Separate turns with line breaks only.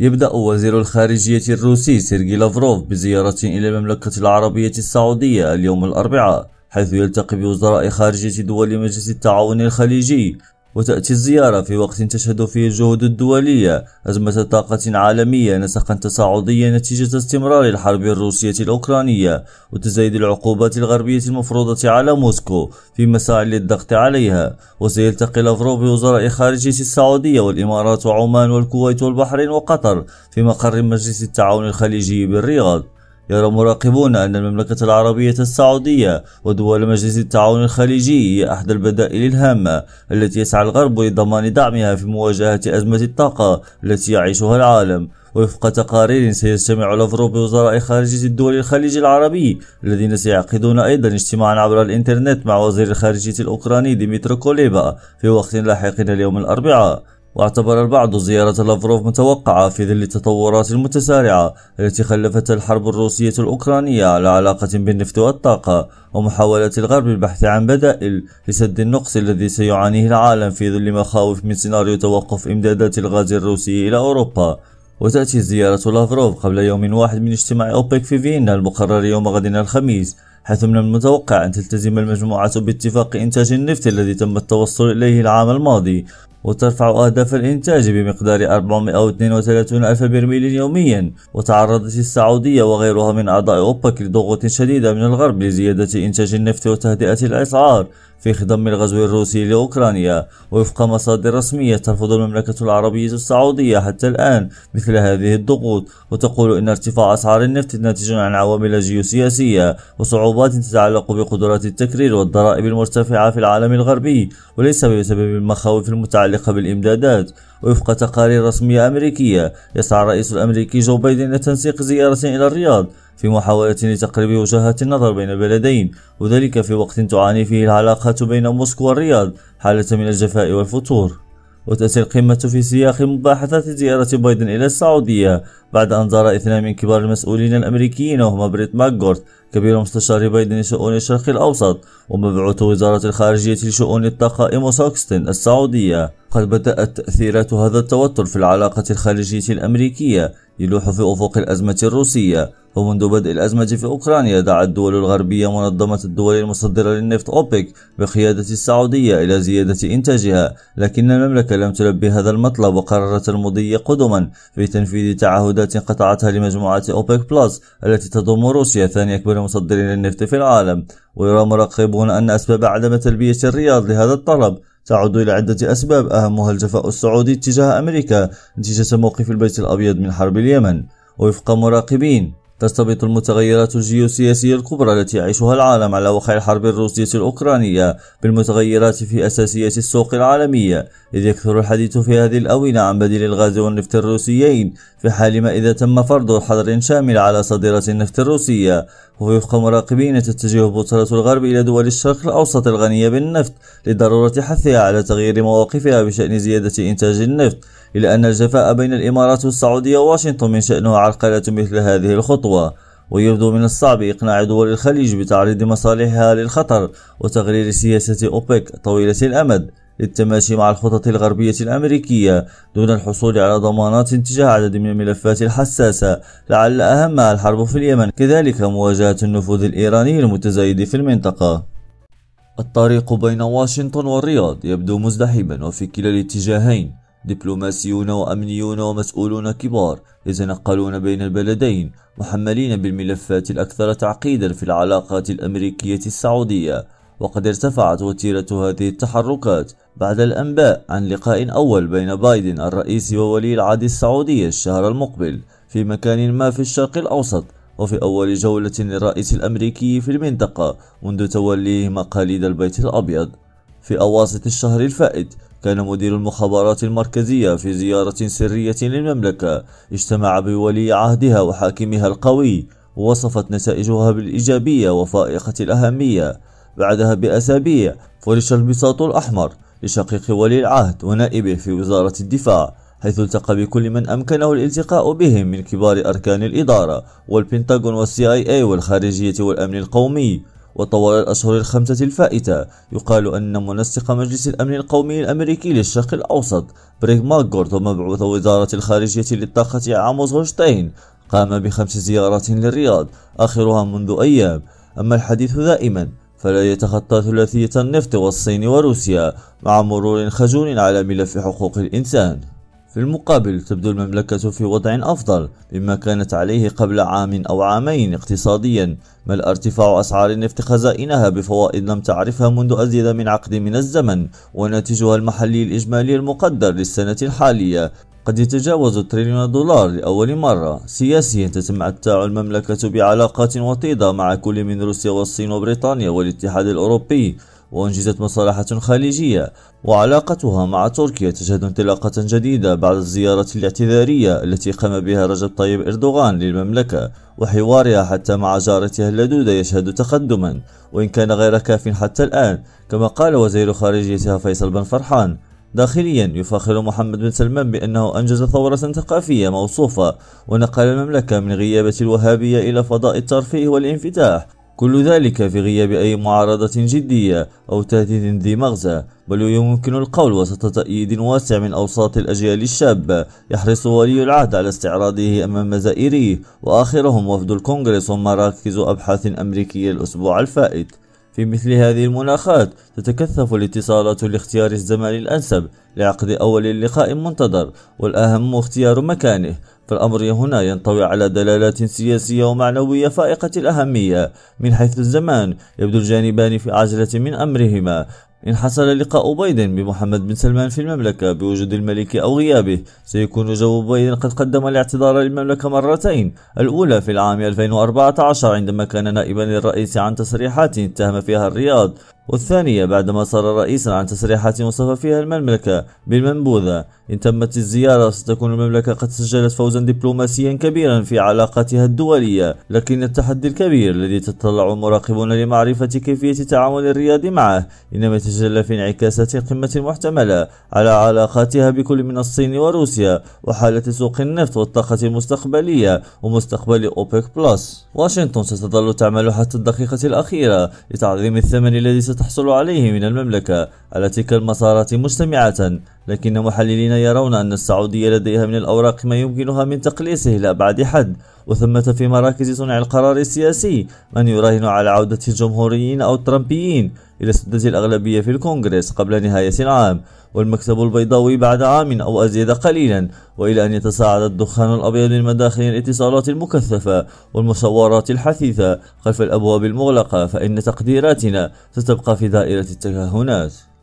يبدأ وزير الخارجية الروسي سيرجي لافروف بزيارة إلى المملكة العربية السعودية اليوم الأربعاء حيث يلتقي بوزراء خارجية دول مجلس التعاون الخليجي وتأتي الزيارة في وقت تشهد فيه الجهود الدولية أزمة طاقة عالمية نسقا تصاعديا نتيجة استمرار الحرب الروسية الأوكرانية وتزايد العقوبات الغربية المفروضة على موسكو في مساعي للضغط عليها وسيلتقي لافروف بوزراء خارجية السعودية والإمارات وعمان والكويت والبحرين وقطر في مقر مجلس التعاون الخليجي بالرياض يرى مراقبون أن المملكة العربية السعودية ودول مجلس التعاون الخليجي هي أحد البدائل الهامة التي يسعى الغرب لضمان دعمها في مواجهة أزمة الطاقة التي يعيشها العالم وفق تقارير سيجتمع لافروف بوزراء خارجية الدول الخليج العربي الذين سيعقدون أيضا اجتماعا عبر الإنترنت مع وزير الخارجية الأوكراني ديمترو كوليبا في وقت لاحق اليوم الأربعاء واعتبر البعض زيارة لافروف متوقعة في ظل التطورات المتسارعة التي خلفتها الحرب الروسية الأوكرانية على علاقة بالنفط والطاقة ومحاولة الغرب البحث عن بدائل لسد النقص الذي سيعانيه العالم في ظل مخاوف من سيناريو توقف إمدادات الغاز الروسي إلى أوروبا وتأتي زيارة لافروف قبل يوم واحد من اجتماع أوبك في فيينا المقرر يوم غد الخميس حيث من المتوقع أن تلتزم المجموعة باتفاق إنتاج النفط الذي تم التوصل إليه العام الماضي وترفع أهداف الإنتاج بمقدار 432 ألف برميل يوميا وتعرضت السعودية وغيرها من أعضاء أوبك لضغوط شديدة من الغرب لزيادة إنتاج النفط وتهدئة الأسعار في خضم الغزو الروسي لأوكرانيا وفق مصادر رسمية ترفض المملكة العربية السعودية حتى الآن مثل هذه الضغوط وتقول إن ارتفاع أسعار النفط ناتج عن عوامل جيوسياسية وصعوبات تتعلق بقدرات التكرير والضرائب المرتفعة في العالم الغربي وليس بسبب المخاوف المتعلقة بالإمدادات وفق تقارير رسمية أمريكية يسعى الرئيس الأمريكي جو بايدن لتنسيق زيارة إلى الرياض في محاولة لتقريب وجهات النظر بين البلدين وذلك في وقت تعاني فيه العلاقات بين موسكو والرياض حالة من الجفاء والفتور وتأتي القمة في سياق مباحثات زيارة بايدن إلى السعودية بعد أن زار اثنان من كبار المسؤولين الأمريكيين وهما بريت ماكغورت كبير مستشار بايدن لشؤون الشرق الأوسط ومبعوث وزارة الخارجية لشؤون الطاقة سوكستن السعودية قد بدأت تأثيرات هذا التوتر في العلاقة الخارجية الأمريكية يلوح في أفق الأزمة الروسية ومنذ بدء الأزمة في أوكرانيا دعت الدول الغربية منظمة الدول المصدرة للنفط أوبك بقيادة السعودية إلى زيادة إنتاجها لكن المملكة لم تلبي هذا المطلب وقررت المضي قدما في تنفيذ تعهدات قطعتها لمجموعة أوبك بلس التي تضم روسيا ثاني أكبر مصدر للنفط في العالم ويرى مراقبون أن أسباب عدم تلبية الرياض لهذا الطلب تعود إلى عدة أسباب أهمها الجفاء السعودي تجاه أمريكا نتيجة موقف البيت الأبيض من حرب اليمن ووفق مراقبين ترتبط المتغيرات الجيوسياسية الكبرى التي يعيشها العالم على وقع الحرب الروسية الأوكرانية بالمتغيرات في أساسية السوق العالمية إذ يكثر الحديث في هذه الأونة عن بديل الغاز والنفط الروسيين في حال ما إذا تم فرض حظر شامل على صادرات النفط الروسية ووفق مراقبين تتجه بوصلة الغرب إلى دول الشرق الأوسط الغنية بالنفط لضرورة حثها على تغيير مواقفها بشأن زيادة إنتاج النفط إلا أن الجفاء بين الإمارات والسعودية وواشنطن من شأنه عرقلة مثل هذه الخطوة ويبدو من الصعب إقناع دول الخليج بتعريض مصالحها للخطر وتغرير سياسة أوبك طويلة الأمد للتماشي مع الخطط الغربية الأمريكية دون الحصول على ضمانات تجاه عدد من الملفات الحساسة لعل أهمها الحرب في اليمن كذلك مواجهة النفوذ الإيراني المتزايد في المنطقة الطريق بين واشنطن والرياض يبدو مزدحما وفي كلا الاتجاهين دبلوماسيون وأمنيون ومسؤولون كبار يتنقلون بين البلدين محملين بالملفات الأكثر تعقيدا في العلاقات الأمريكية السعودية وقد ارتفعت وتيرة هذه التحركات بعد الأنباء عن لقاء أول بين بايدن الرئيس وولي العهد السعودي الشهر المقبل في مكان ما في الشرق الأوسط وفي أول جولة للرئيس الأمريكي في المنطقة منذ توليه مقاليد البيت الأبيض في أواسط الشهر الفائت كان مدير المخابرات المركزية في زيارة سرية للمملكة اجتمع بولي عهدها وحاكمها القوي ووصفت نتائجها بالإيجابية وفائقة الأهمية بعدها بأسابيع فرش البساط الأحمر لشقيق ولي العهد ونائبه في وزارة الدفاع حيث التقى بكل من أمكنه الالتقاء بهم من كبار أركان الإدارة والبنتاغون والسي آي اي والخارجية والأمن القومي وطوال الأشهر الخمسة الفائتة يقال أن منسق مجلس الأمن القومي الأمريكي للشرق الأوسط بريغ ماغورد ومبعوث وزارة الخارجية للطاقة عاموس غوشتين قام بخمس زيارات للرياض آخرها منذ أيام أما الحديث دائما فلا يتخطى ثلاثية النفط والصين وروسيا مع مرور خجول على ملف حقوق الإنسان في المقابل تبدو المملكة في وضع أفضل مما كانت عليه قبل عام أو عامين اقتصاديا ما ارتفاع أسعار النفط خزائنها بفوائد لم تعرفها منذ أزيد من عقد من الزمن وناتجها المحلي الإجمالي المقدر للسنة الحالية قد يتجاوز تريليون دولار لأول مرة سياسيا تتمتع المملكة بعلاقات وطيدة مع كل من روسيا والصين وبريطانيا والاتحاد الأوروبي وأنجزت مصالحة خليجية وعلاقتها مع تركيا تشهد انطلاقة جديدة بعد الزيارة الاعتذارية التي قام بها رجب طيب إردوغان للمملكة وحوارها حتى مع جارتها اللدودة يشهد تقدما وإن كان غير كاف حتى الآن كما قال وزير خارجيتها فيصل بن فرحان داخليا يفاخر محمد بن سلمان بأنه أنجز ثورة ثقافية موصوفة ونقل المملكة من غيابة الوهابية إلى فضاء الترفيه والانفتاح كل ذلك في غياب أي معارضة جدية أو تهديد ذي مغزى بل يمكن القول وسط تأييد واسع من أوساط الأجيال الشابة يحرص ولي العهد على استعراضه أمام زائريه وآخرهم وفد الكونغرس ومراكز أبحاث أمريكية الأسبوع الفائت في مثل هذه المناخات تتكثف الاتصالات لاختيار الزمان الأنسب لعقد أول لقاء منتظر والأهم اختيار مكانه فالأمر هنا ينطوي على دلالات سياسية ومعنوية فائقة الأهمية من حيث الزمان يبدو الجانبان في عجلة من أمرهما إن حصل لقاء بايدن بمحمد بن سلمان في المملكة بوجود الملك أو غيابه سيكون جو بايدن قد قدم الاعتذار للمملكة مرتين الأولى في العام 2014 عندما كان نائبا للرئيس عن تصريحات اتهم فيها الرياض والثانية بعدما صار رئيسا عن تصريحات وصف فيها المملكة بالمنبوذة إن تمت الزيارة ستكون المملكة قد سجلت فوزا دبلوماسيا كبيرا في علاقاتها الدولية لكن التحدي الكبير الذي تطلع المراقبون لمعرفة كيفية تعامل الرياض معه إنما يتجلى في انعكاسات القمة المحتملة على علاقاتها بكل من الصين وروسيا وحالة سوق النفط والطاقة المستقبلية ومستقبل أوبك بلس واشنطن ستظل تعمل حتى الدقيقة الأخيرة لتعظيم الثمن الذي ست تحصل عليه من المملكة على تلك المسارات مجتمعة لكن محللين يرون أن السعودية لديها من الأوراق ما يمكنها من تقليصه لأبعد حد وثمة في مراكز صنع القرار السياسي من يراهن على عودة الجمهوريين أو الترامبيين إلى سدة الأغلبية في الكونغرس قبل نهاية العام والمكتب البيضاوي بعد عام أو أزيد قليلا وإلى أن يتصاعد الدخان الأبيض من مداخل الاتصالات المكثفة والمصورات الحثيثة خلف الأبواب المغلقة فإن تقديراتنا ستبقى في دائرة التكهنات